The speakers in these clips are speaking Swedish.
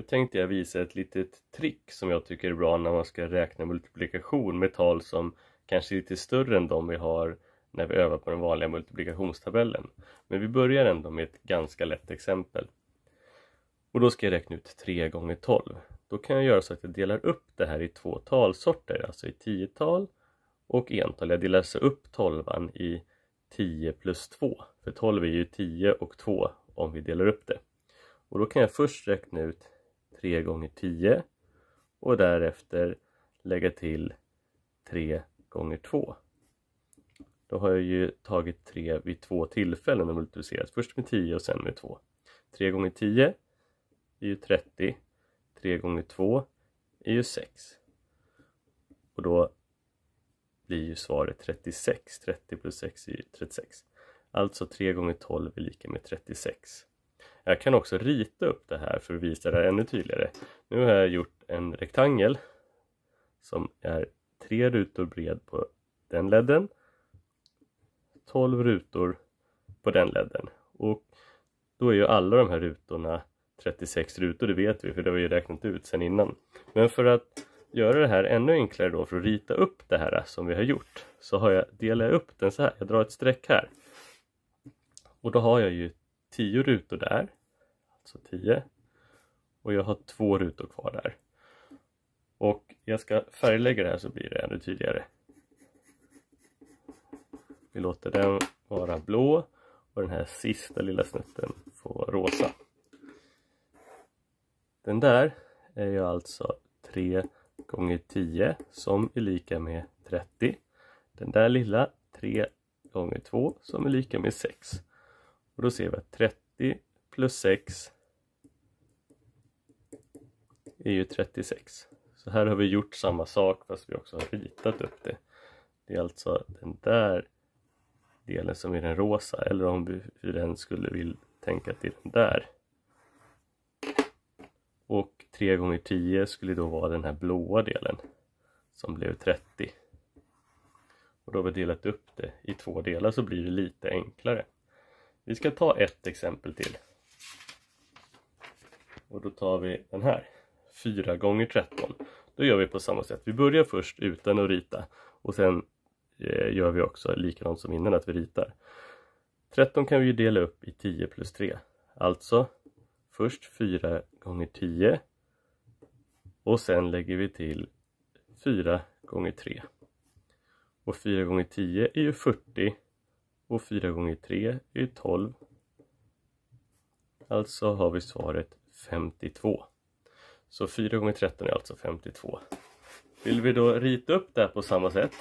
Nu tänkte jag visa ett litet trick som jag tycker är bra när man ska räkna multiplikation med tal som kanske är lite större än de vi har när vi övar på den vanliga multiplikationstabellen. Men vi börjar ändå med ett ganska lätt exempel. Och då ska jag räkna ut 3 gånger 12. Då kan jag göra så att jag delar upp det här i två talsorter, alltså i tiotal och ental. Jag delar alltså upp tolvan i 10 plus 2, för 12 är ju 10 och 2 om vi delar upp det. Och då kan jag först räkna ut 3 gånger 10 och därefter lägga till 3 gånger 2. Då har jag ju tagit 3 vid två tillfällen och multiplicerat först med 10 och sen med 2. 3 gånger 10 är ju 30. 3 gånger 2 är ju 6. Och då blir ju svaret 36. 30 plus 6 är ju 36. Alltså 3 gånger 12 är lika med 36. Jag kan också rita upp det här för att visa det ännu tydligare. Nu har jag gjort en rektangel som är tre rutor bred på den ledden, 12 rutor på den ledden. Och då är ju alla de här rutorna 36 rutor, det vet vi för det har vi ju räknat ut sedan innan. Men för att göra det här ännu enklare då för att rita upp det här som vi har gjort så har jag delat upp den så här, jag drar ett streck här. Och då har jag ju 10 rutor där alltså 10. Och jag har två rutor kvar där. Och jag ska färglägga det här så blir det ännu tydligare. Vi låter den vara blå och den här sista lilla snutten få rosa. Den där är ju alltså 3 gånger 10 som är lika med 30. Den där lilla 3 gånger 2 som är lika med 6. Och då ser vi att 30 plus 6 är ju 36. Så här har vi gjort samma sak fast vi också har ritat upp det. Det är alltså den där delen som är den rosa eller om vi hur den skulle vilja tänka till den där. Och 3 gånger 10 skulle då vara den här blåa delen som blev 30. Och då har vi delat upp det i två delar så blir det lite enklare. Vi ska ta ett exempel till. Och då tar vi den här. 4 gånger 13. Då gör vi på samma sätt. Vi börjar först utan att rita och sen eh, gör vi också likadant som innan att vi ritar. 13 kan vi dela upp i 10 plus 3. Alltså först 4 gånger 10 och sen lägger vi till 4 gånger 3. Och 4 gånger 10 är ju 40 och 4 gånger 3 är ju 12. Alltså har vi svaret 52. Så 4 gånger 13 är alltså 52. Vill vi då rita upp det här på samma sätt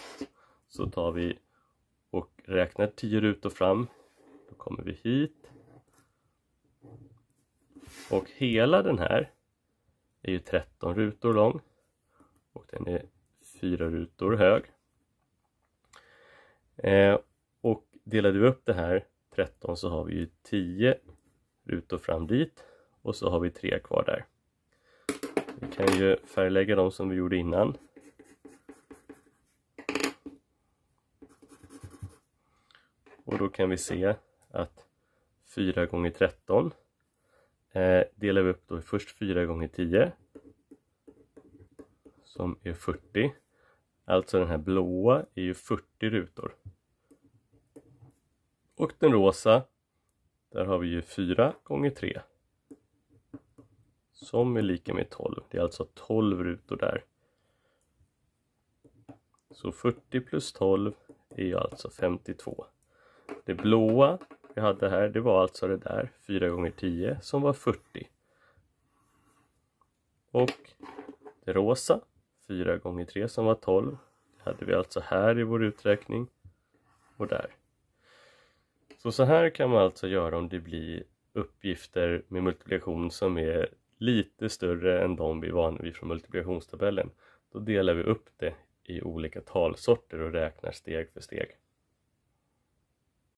så tar vi och räknar 10 rutor fram. Då kommer vi hit. Och hela den här är ju 13 rutor lång och den är 4 rutor hög. Eh, och delar du upp det här 13 så har vi ju 10 rutor fram dit och så har vi tre kvar där. Vi kan ju färglägga dem som vi gjorde innan. Och då kan vi se att 4 gånger 13 eh, delar vi upp då först 4 gånger 10 som är 40. Alltså den här blåa är ju 40 rutor. Och den rosa, där har vi ju 4 gånger 3 som är lika med 12. Det är alltså 12 rutor där. Så 40 plus 12 är alltså 52. Det blåa vi hade här, det var alltså det där 4 gånger 10 som var 40. Och det rosa 4 gånger 3 som var 12. Det hade vi alltså här i vår uträkning och där. Så så här kan man alltså göra om det blir uppgifter med multiplikation som är lite större än de vi är vana vid från multiplikationstabellen. Då delar vi upp det i olika talsorter och räknar steg för steg.